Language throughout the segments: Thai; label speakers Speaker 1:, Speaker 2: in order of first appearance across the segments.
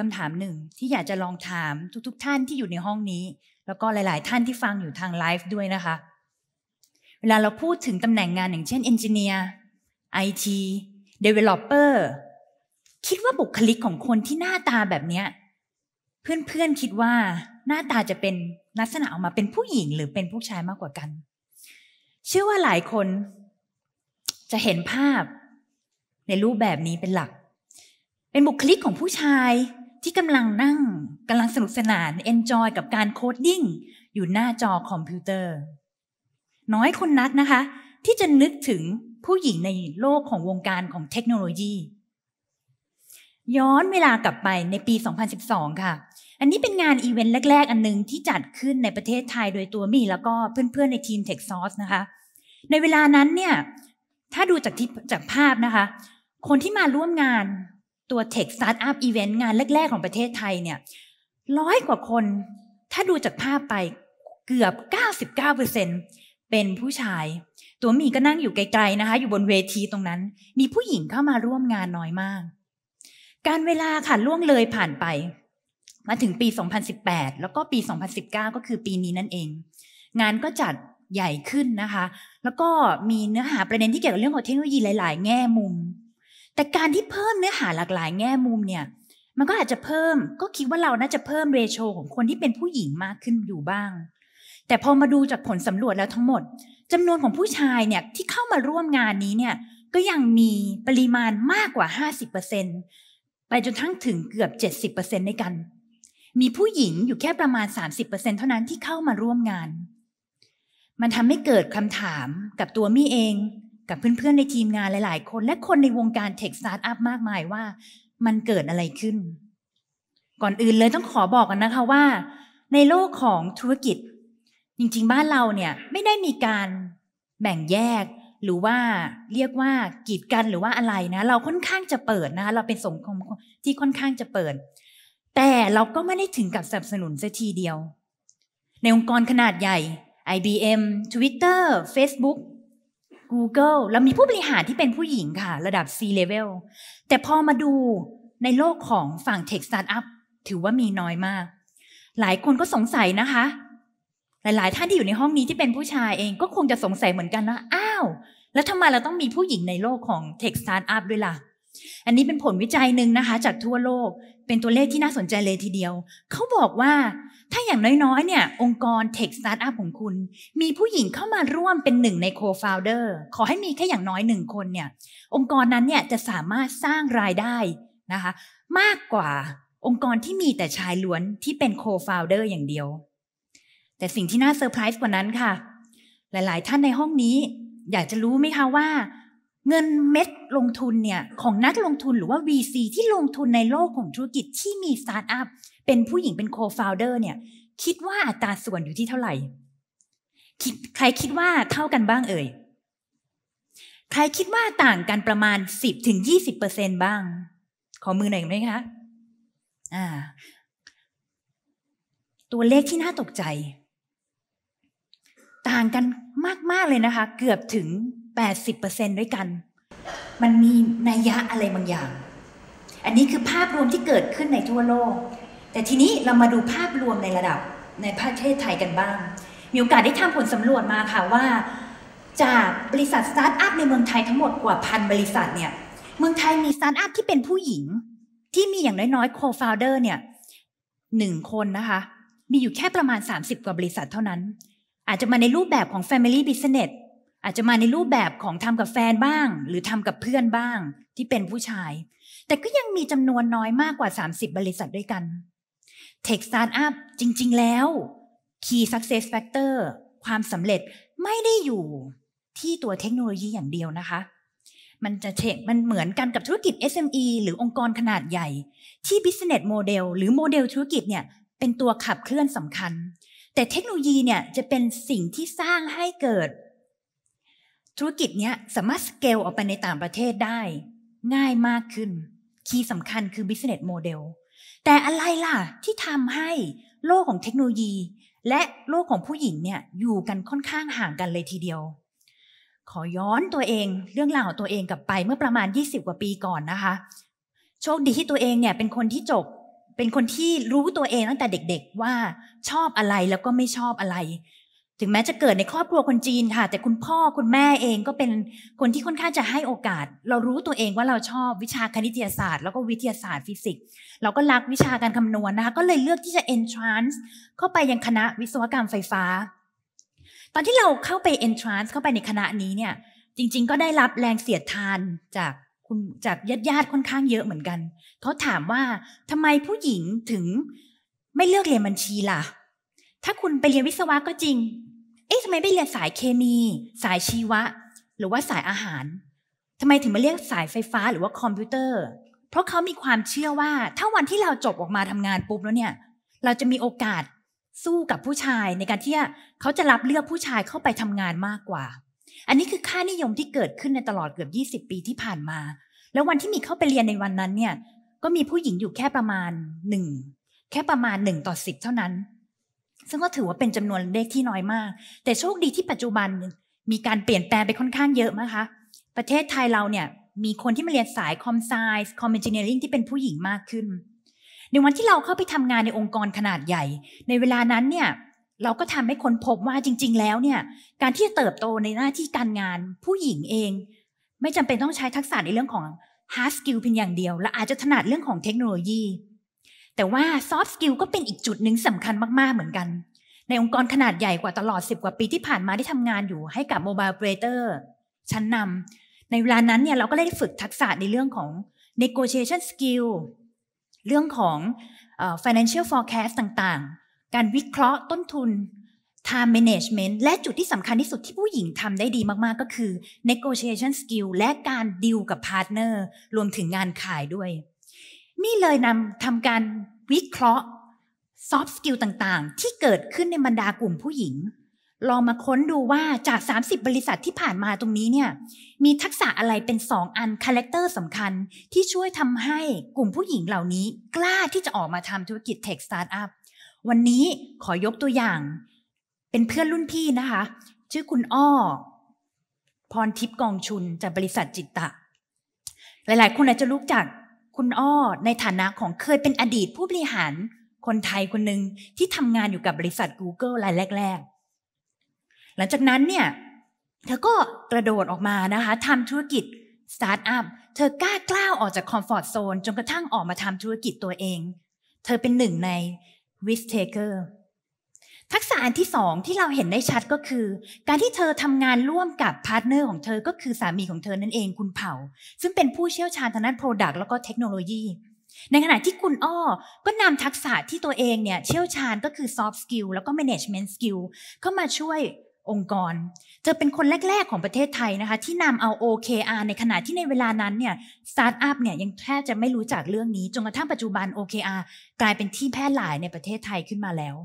Speaker 1: คำถามหนึ่งที่อยากจะลองถามทุกๆทท่านที่อยู่ในห้องนี้ แล้วก็หลายๆท่านที่ฟังอยู่ทางไลฟ์ด้วยนะคะ เวลาเราพูดถึงตำแหน่งงาน อย่างเช่นเอนจิเนียร์ไอทีเดเวลลอปเปอร์คิดว่าบุคลิกของคนที่หน้าตาแบบเนี้ยเพื่อนๆคิดว่าหน้าตาจะเป็นลักษณะออกมาเป็นผู้หญิงหรือเป็นผู้ชายมากกว่ากัน เชื่อว่าหลายคน จะเห็นภาพในรูปแบบนี้เป็นหลัก เป็นบุคลิกของผู้ชายที่กำลังนั่งกำลังสนุกสนานเอนจอยกับการโคดดิ้งอยู่หน้าจอคอมพิวเตอร์ น้อยคนนักนะคะ ที่จะนึกถึงผู้หญิงในโลกของวงการของเทคโนโลยี ย้อนเวลากลับไปในปี 2012 ค่ะ อันนี้เป็นงานอีเวนต์แรกๆ อันนึง ที่จัดขึ้นในประเทศไทยโดยตัวมี แล้วก็เพื่อนๆในทีม t e c h s o u r c e นะคะ ในเวลานั้นเนี่ยถ้าดูจากที่จากภาพนะคะ คนที่มาร่วมงานตัว Tech Startup Event งานแรก ๆของประเทศไทยเนี่ยร้อยกว่าคน ถ้าดูจากภาพไปเกือบ 99%เป็นผู้ชาย ตัวมีก็นั่งอยู่ไกลๆนะคะ อยู่บนเวทีตรงนั้น มีผู้หญิงเข้ามาร่วมงานน้อยมาก การเวลาค่ะล่วงเลยผ่านไป มาถึงปี 2018 แล้วก็ปี 2019 ก็คือปีนี้นั่นเอง งานก็จัดใหญ่ขึ้นนะคะ แล้วก็มีเนื้อหาประเด็นที่เกี่ยวกับเรื่องของเทคโนโลยีหลายๆแง่มุมแต่การที่เพิ่มเนื้อหาหลากหลายแง่มุมเนี่ย มันก็อาจจะเพิ่มก็คิดว่าเราน่าจะเพิ่มเรโชของคนที่เป็นผู้หญิงมากขึ้นอยู่บ้าง แต่พอมาดูจากผลสำรวจแล้วทั้งหมดจำนวนของผู้ชายเนี่ยที่เข้ามาร่วมงานนี้เนี่ยก็ยังมีปริมาณมากกว่า 50%ไปจนทั้งถึงเกือบ 70%ในกัน มีผู้หญิงอยู่แค่ประมาณ 30%เท่านั้นที่เข้ามาร่วมงาน มันทำให้เกิดคำถามกับตัวมี่เองกับเพื่อนๆในทีมงานหลายๆคน และคนในวงการเทคสตาร์ทอัพมากมายว่ามันเกิดอะไรขึ้น ก่อนอื่นเลยต้องขอบอกกันนะคะว่า ในโลกของธุรกิจจริง ๆ บ้านเราเนี่ยไม่ได้มีการแบ่งแยก หรือว่าเรียกว่ากีดกันหรือว่าอะไรนะ เราค่อนข้างจะเปิดนะเราเป็นสังคมที่ค่อนข้างจะเปิด แต่เราก็ไม่ได้ถึงกับสนับสนุนเสียทีเดียว ในองค์กรขนาดใหญ่ IBM Twitter Facebook Google แล้วมีผู้บริหารที่เป็นผู้หญิงค่ะ ระดับ C-level แต่พอมาดูในโลกของฝั่ง Tech Startup ถือว่ามีน้อยมาก หลายคนก็สงสัยนะคะ หลายๆท่านที่อยู่ในห้องนี้ที่เป็นผู้ชายเอง ก็คงจะสงสัยเหมือนกันนะอ้าว แล้วทำไมเราต้องมีผู้หญิงในโลกของ Tech Startup ด้วยล่ะอันนี้เป็นผลวิจัยหนึ่งนะคะ จากทั่วโลกเป็นตัวเลขที่น่าสนใจเลยทีเดียว เขาบอกว่าถ้าอย่างน้อยๆเนี่ย องค์กรเทคสตาร์ทอัพของคุณ มีผู้หญิงเข้ามาร่วมเป็นหนึ่งในโคฟาวเดอร์ขอให้มีแค่อย่างน้อยหนึ่งคนเนี่ยองค์กรนั้นเนี่ยจะสามารถสร้างรายได้นะคะ มากกว่าองค์กรที่มีแต่ชายล้วนที่เป็นโคฟาวเดอร์อย่างเดียว แต่สิ่งที่น่าเซอร์ไพรส์กว่านั้นค่ะ หลายๆ ท่านในห้องนี้ อยากจะรู้ไหมคะว่าเงินเม็ดลงทุนเนี่ยของนักลงทุนหรือว่า VC ที่ลงทุนในโลกของธุรกิจที่มีสตาร์ทอัพ เป็นผู้หญิงเป็นโคฟาวเดอร์เนี่ย คิดว่าอัตราส่วนอยู่ที่เท่าไหร่ ใครคิดว่าเท่ากันบ้างเอ่ยใครคิดว่าต่างกันประมาณ 10ถึง20เปอร์เซ็นบ้าง ขอมือหน่อยไหมคะอ่า ตัวเลขที่น่าตกใจ ต่างกันมากๆเลยนะคะ เกือบถึง80%ด้วยกัน มันมีนัยยะอะไรบางอย่าง อันนี้คือภาพรวมที่เกิดขึ้นในทั่วโลก แต่ทีนี้เรามาดูภาพรวมในระดับในประเทศไทยกันบ้าง มีโอกาสได้ทำผลสำรวจมาค่ะว่าจากบริษัทสตาร์ทอัพในเมืองไทยทั้งหมดกว่าพันบริษัทเนี่ย เมืองไทยมีสตาร์ทอัพที่เป็นผู้หญิงที่มีอย่างน้อยๆโคฟาวเดอร์เนี่ยหนึ่งคนนะคะมีอยู่แค่ประมาณ 30กว่าบริษัทเท่านั้น อาจจะมาในรูปแบบของ Family Business อาจจะมาในรูปแบบของทำกับแฟนบ้าง หรือทำกับเพื่อนบ้างที่เป็นผู้ชาย แต่ก็ยังมีจำนวนน้อยมากกว่า 30 บริษัทด้วยกันเทคสตาร์ทอัพจริงๆแล้ว Key Success Factor ความสำเร็จไม่ได้อยู่ที่ตัวเทคโนโลยีอย่างเดียวนะคะ มันจะเช็คมันเหมือนกันกับธุรกิจ SME หรือองค์กรขนาดใหญ่ ที่ business model หรือโมเดลธุรกิจเนี่ยเป็นตัวขับเคลื่อนสำคัญ แต่เทคโนโลยีเนี่ยจะเป็นสิ่งที่สร้างให้เกิดธุรกิจเนี้ยสามารถสเกลออกไปในต่างประเทศได้ ง่ายมากขึ้น คีย์สำคัญคือ business model แต่อะไรล่ะ ที่ทำให้โลกของเทคโนโลยี และโลกของผู้หญิงเนี่ยอยู่กันค่อนข้างห่างกันเลยทีเดียว ขอย้อนตัวเองเรื่องราวของตัวเองกลับไปเมื่อประมาณ 20 กว่าปีก่อนนะคะ โชคดีที่ตัวเองเนี่ยเป็นคนที่จบ เป็นคนที่รู้ตัวเองตั้งแต่เด็กๆว่าชอบอะไรแล้วก็ไม่ชอบอะไรถึงแม้จะเกิดในครอบครัวคนจีนค่ะ แต่คุณพ่อคุณแม่เองก็เป็นคนที่ค่อนข้างจะให้โอกาส เรารู้ตัวเองว่าเราชอบวิชาคณิตศาสตร์แล้วก็วิทยาศาสตร์ฟิสิกส์เราก็รักวิชาการคำนวณนะคะก็เลยเลือกที่จะ entrance เข้าไปยังคณะวิศวกรรมไฟฟ้า ตอนที่เราเข้าไป entrance เข้าไปในคณะนี้เนี่ย จริงๆ ก็ได้รับแรงเสียดทานจากคุณจากญาติญาติค่อนข้างเยอะเหมือนกันเขาถามว่าทำไมผู้หญิงถึงไม่เลือกเรียนบัญชีล่ะถ้าคุณไปเรียนวิศวะก็จริง เอ๊ะ ทำไมไม่เรียนสายเคมีสายชีวะ หรือว่าสายอาหารทำไมถึงมาเรียกสายไฟฟ้าหรือว่าคอมพิวเตอร์ เพราะเขามีความเชื่อว่า ถ้าวันที่เราจบออกมาทำงานปุ๊บแล้วเนี่ย เราจะมีโอกาสสู้กับผู้ชายในการที่เขาจะรับเลือกผู้ชายเข้าไปทำงานมากกว่า อันนี้คือค่านิยมที่เกิดขึ้นในตลอดเกือบ 20 ปีที่ผ่านมา แล้ววันที่มีเข้าไปเรียนในวันนั้นเนี่ย ก็มีผู้หญิงอยู่แค่ประมาณหนึ่งแค่ประมาณหนึ่งต่อสิบเท่านั้นซึ่งก็ถือว่าเป็นจำนวนเลขที่น้อยมาก แต่โชคดีที่ปัจจุบันมีการเปลี่ยนแปลงไปค่อนข้างเยอะมากคะประเทศไทยเราเนี่ยมีคนที่มาเรียนสายคอมไซส์คอมเอนจิเนียริงที่เป็นผู้หญิงมากขึ้น ในวันที่เราเข้าไปทำงานในองค์กรขนาดใหญ่ ในเวลานั้นเนี่ยเราก็ทำให้คนพบว่าจริงๆ แล้วเนี่ยการที่จะเติบโตในหน้าที่การงานผู้หญิงเอง ไม่จำเป็นต้องใช้ทักษะในเรื่องของ hard skill เพียงอย่างเดียว และอาจจะถนัดเรื่องของเทคโนโลยีแต่ว่าซอฟต์สกิลก็เป็นอีกจุดหนึ่งสำคัญมากๆ เหมือนกัน ในองค์กรขนาดใหญ่กว่าตลอด 10 กว่าปีที่ผ่านมาที่ทำงานอยู่ ให้กับโมบายเบรเตอร์ชั้นนำในเวลานั้นเนี่ยเราก็ได้ฝึกทักษะในเรื่องของ negotiation skill เรื่องของ financial forecast ต่างๆ การวิเคราะห์ต้นทุน time management และจุดที่สำคัญที่สุดที่ผู้หญิงทำได้ดีมากๆ ก็คือ negotiation skill และการดิวกับพาร์ทเนอร์รวมถึงงานขายด้วยนี่เลยนำทำการวิเคราะห์ซอฟต์สกิลต่างๆ ที่เกิดขึ้นในบรรดากลุ่มผู้หญิง ลองมาค้นดูว่าจาก 30 บริษัทที่ผ่านมาตรงนี้เนี่ยมีทักษะอะไรเป็น 2 อัน คาแรคเตอร์สำคัญที่ช่วยทำให้กลุ่มผู้หญิงเหล่านี้ กล้าที่จะออกมาทำธุรกิจเทคสตาร์ทอัพวันนี้ขอยกตัวอย่างเป็นเพื่อนรุ่นพี่นะคะ ชื่อคุณอ้อพรทิพย์กองชุนจากบริษัทจิตตะ หลายๆ คนอาจจะรู้จักคุณอ้อในฐานะของเคยเป็นอดีตผู้บริหารคนไทยคนหนึ่งที่ทำงานอยู่กับบริษัท Google รายแรกๆ หลังจากนั้นเนี่ย เธอก็กระโดดออกมานะคะทำธุรกิจสตาร์ทอัพเธอกล้ากล้าวออกจากคอมฟอร์ทโซนจนกระทั่งออกมาทำธุรกิจตัวเอง เธอเป็นหนึ่งในวิสเทเกอร์ทักษะอันที่สองที่เราเห็นได้ชัดก็คือ การที่เธอทำงานร่วมกับพาร์ทเนอร์ของเธอก็คือสามีของเธอนั่นเองคุณเผ่า ซึ่งเป็นผู้เชี่ยวชาญทางด้านโปรดักต์แล้วก็เทคโนโลยีในขณะที่คุณอ้อ ก็นำทักษะที่ตัวเองเนี่ย เชี่ยวชาญก็คือซอฟต์สกิลแล้วก็แมネจเมนต์สกิลเข้ามาช่วยองค์กร เธอเป็นคนแรกๆ ของประเทศไทยนะคะ ที่นำเอา OKR ในขณะที่ในเวลานั้นเนี่ยสตาร์ทอัพเนี่ยยังแทบจะไม่รู้จักเรื่องนี้จนกระทั่งปัจจุบัน OKR กลายเป็นที่แพร่หลายในประเทศไทยขึ้นมาแล้ว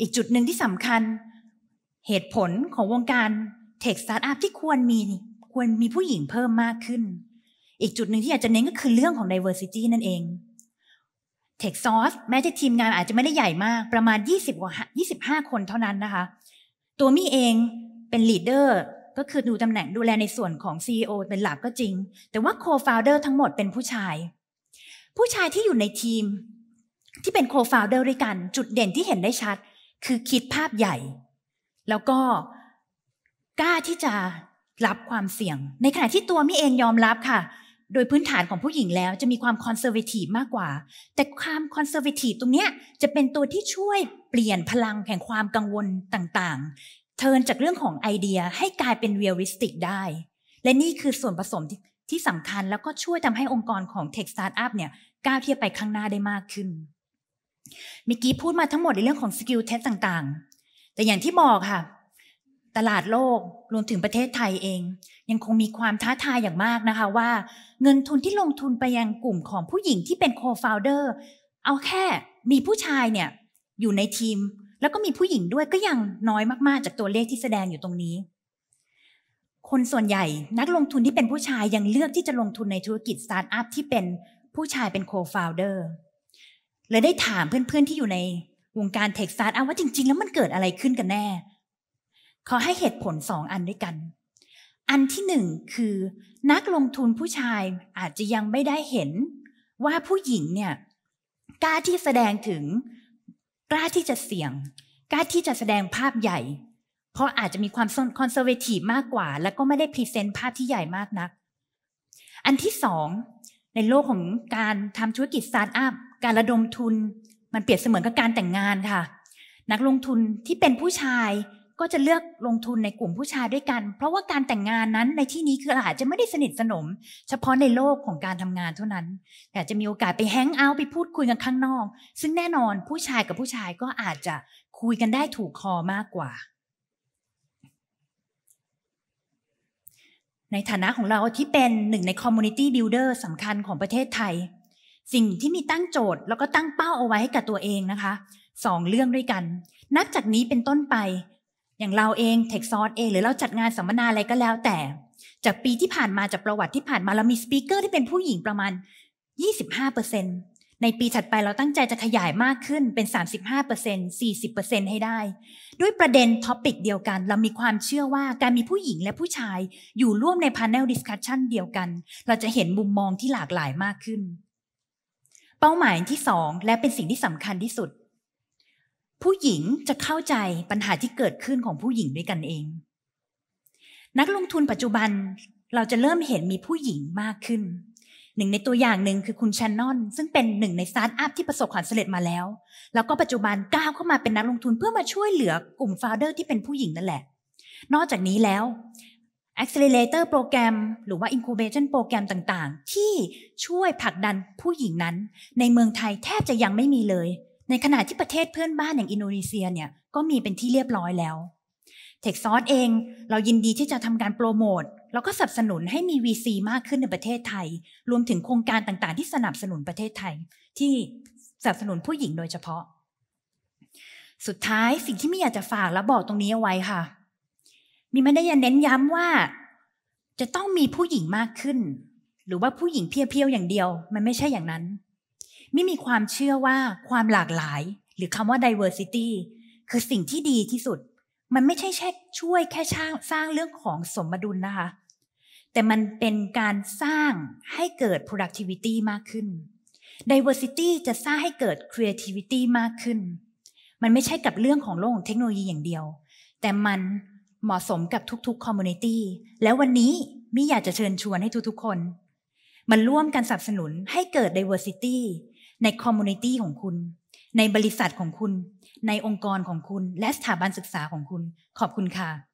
Speaker 1: อีกจุดหนึ่งที่สำคัญ เหตุผลของวงการ เทคสตาร์ทอัพที่ควรมีควรมีผู้หญิงเพิ่มมากขึ้น อีกจุดหนึ่งที่อยากจะเน้นก็คือเรื่องของ diversity นั่นเอง t e คซอส แม้จะทีมงานอาจจะไม่ได้ใหญ่มากประมาณ 20กว่า25 คนเท่านั้นนะคะ ตัวมี่เองเป็นลีดเดอร์ก็คือดูตำแหน่งดูแลในส่วนของ CEO เป็นหลักก็จริง แต่ว่า co-founder ทั้งหมดเป็นผู้ชาย ผู้ชายที่อยู่ในทีม ที่เป็น co-founder ด้วยกัน จุดเด่นที่เห็นได้ชัดคือคิดภาพใหญ่ แล้วก็กล้าที่จะรับความเสี่ยง ในขณะที่ตัวมิเองยอมรับค่ะ โดยพื้นฐานของผู้หญิงแล้วจะมีความคอนเซอร์เวทีฟมากกว่า แต่ความคอนเซอร์เวทีฟตรงนี้จะเป็นตัวที่ช่วยเปลี่ยนพลังแห่งความกังวลต่างๆ เทินจากเรื่องของไอเดียให้กลายเป็นเรียลลิสติกได้ และนี่คือส่วนผสมที่ทสำคัญแล้วก็ช่วยทำให้องค์กรของเทคสตาร์ทอัพเนี่ยก้าวเทียบไปข้างหน้าได้มากขึ้นเมื่อกี้พูดมาทั้งหมดในเรื่องของสกิลเทสต่างๆ แต่อย่างที่บอกค่ะ ตลาดโลกรวมถึงประเทศไทยเอง ยังคงมีความท้าทายอย่างมากนะคะว่า เงินทุนที่ลงทุนไปยังกลุ่มของผู้หญิงที่เป็นโคฟาวเดอร์เอาแค่มีผู้ชายเนี่ยอยู่ในทีม แล้วก็มีผู้หญิงด้วยก็ยังน้อยมากๆจากตัวเลขที่แสดงอยู่ตรงนี้ คนส่วนใหญ่นักลงทุนที่เป็นผู้ชายยังเลือกที่จะลงทุนในธุรกิจสตาร์ทอัพที่เป็นผู้ชายเป็นโคฟาวเดอร์ founder เลยได้ถามเพื่อนๆที่อยู่ในวงการเทคซาร์ทอัว่าจริงๆ แล้วมันเกิดอะไรขึ้นกันแน่ ขอให้เหตุผลสองอันด้วยกัน อันที่หนึ่งคือนักลงทุนผู้ชายอาจจะยังไม่ได้เห็นว่าผู้หญิงเนี่ยกล้าที่แสดงถึงกล้าที่จะเสี่ยง กล้าที่จะแสดงภาพใหญ่ เพราะอาจจะมีความคอนเซอร์เวทีฟมากกว่า แล้วก็ไม่ได้พรีเซนต์ภาพที่ใหญ่มากนัก อันที่สองในโลกของการทำธุรกิจสตาร์ทอัพการระดมทุนมันเปรียบเสมือนกับการแต่งงานค่ะ นักลงทุนที่เป็นผู้ชายก็จะเลือกลงทุนในกลุ่มผู้ชายด้วยกัน เพราะว่าการแต่งงานนั้นในที่นี้คืออาจจะไม่ได้สนิทสนม เฉพาะในโลกของการทำงานเท่านั้น แต่จะมีโอกาสไปแฮงเอาท์ไปพูดคุยกันข้างนอก ซึ่งแน่นอนผู้ชายกับผู้ชายก็อาจจะคุยกันได้ถูกคอมากกว่า ในฐานะของเราที่เป็นหนึ่งในคอมมูนิตี้บิลดเออร์สำคัญของประเทศไทยสิ่งที่มีตั้งโจทย์แล้วก็ตั้งเป้าเอาไว้ให้กับตัวเองนะคะสองเรื่องด้วยกัน นับจากนี้เป็นต้นไป อย่างเราเองเทคซอร์สเองหรือเราจัดงานสัมมนาอะไรก็แล้วแต่ จากปีที่ผ่านมาจากประวัติที่ผ่านมาเรามีสปีกเกอร์ที่เป็นผู้หญิงประมาณ 25%ในปีถัดไปเราตั้งใจจะขยายมากขึ้นเป็น 35% 40%ให้ได้ ด้วยประเด็นท็อปิกเดียวกัน เรามีความเชื่อว่าการมีผู้หญิงและผู้ชายอยู่ร่วมในพาร์เนลดิสคัชชันเดียวกัน เราจะเห็นมุมมองที่หลากหลายมากขึ้นป้าหมายที่สองและเป็นสิ่งที่สำคัญที่สุด ผู้หญิงจะเข้าใจปัญหาที่เกิดขึ้นของผู้หญิงด้วยกันเอง นักลงทุนปัจจุบันเราจะเริ่มเห็นมีผู้หญิงมากขึ้น หนึ่งในตัวอย่างหนึ่งคือคุณชันนอนซึ่งเป็นหนึ่งในสตาร์ทอัพที่ประสบความสำเร็จมาแล้ว แล้วก็ปัจจุบันก้าวเข้ามาเป็นนักลงทุนเพื่อมาช่วยเหลือกลุ่มฟาเดอร์ที่เป็นผู้หญิงนั่นแหละ นอกจากนี้แล้ว Accelerator โปรแกรมหรือว่า Incubation โปรแกรมต่างๆ ที่ช่วยผลักดันผู้หญิงนั้น ในเมืองไทยแทบจะยังไม่มีเลย ในขณะที่ประเทศเพื่อนบ้านอย่างอินโดนีเซียเนี่ยก็มีเป็นที่เรียบร้อยแล้ว t e c h s o u r เองเรายินดีที่จะทำการโปรโมตแล้วก็สนับสนุนให้มี VC มากขึ้นในประเทศไทย รวมถึงโครงการต่างๆ ที่สนับสนุนประเทศไทย ที่สนับสนุนผู้หญิงโดยเฉพาะ สุดท้ายสิ่งที่ไม่อยากจะฝากและบอกตรงนี้เอาไว้ค่ะมีมันได้ยันเน้นย้ำว่า จะต้องมีผู้หญิงมากขึ้น หรือว่าผู้หญิงเพียวๆอย่างเดียว มันไม่ใช่อย่างนั้น ไม่มีความเชื่อว่าความหลากหลาย หรือคำว่า diversity คือสิ่งที่ดีที่สุด มันไม่ใช่แค่ช่วยแค่สร้างเรื่องของสมดุลนะคะ แต่มันเป็นการสร้างให้เกิด productivity มากขึ้น diversity จะสร้างให้เกิด creativity มากขึ้น มันไม่ใช่กับเรื่องของโลกของเทคโนโลยีอย่างเดียว แต่มันเหมาะสมกับทุกๆคอมมูนิตี้แล้ววันนี้มิอยากจะเชิญชวนให้ทุกๆคน มันร่วมกันสนับสนุนให้เกิด diversity ในคอมมูนิตี้ของคุณ ในบริษัทของคุณ ในองค์กรของคุณและสถาบันศึกษาของคุณขอบคุณค่ะ